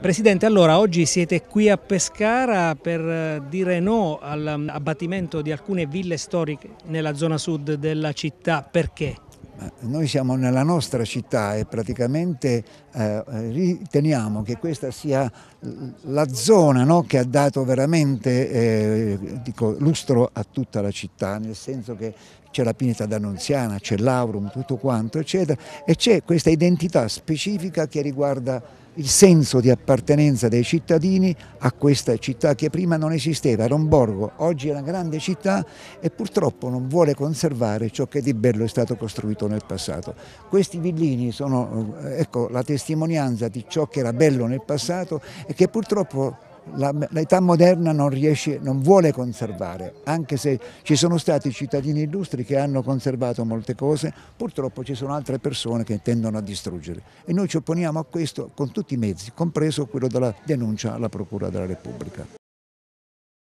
Presidente, allora oggi siete qui a Pescara per eh, dire no all'abbattimento mm, di alcune ville storiche nella zona sud della città, perché? Noi siamo nella nostra città e praticamente eh, eh riteniamo che questa sia mm, la zona no, che ha dato veramente eh, dico, lustro a tutta la città, nel senso che c'è la pineta d'Annunziana, c'è l'Aurum, tutto quanto, eccetera, e c'è questa identità specifica che riguarda il senso di appartenenza dei cittadini a questa città che prima non esisteva, era un borgo, oggi è una grande città e purtroppo non vuole conservare ciò che di bello è stato costruito nel passato. Questi villini sono eh, ecco, la testimonianza di ciò che era bello nel passato e che purtroppo l'età moderna non, riesce, non vuole conservare, anche se ci sono stati cittadini illustri che hanno conservato molte cose, purtroppo ci sono altre persone che tendono a distruggere e noi ci opponiamo a questo con tutti i mezzi, compreso quello della denuncia alla Procura della Repubblica.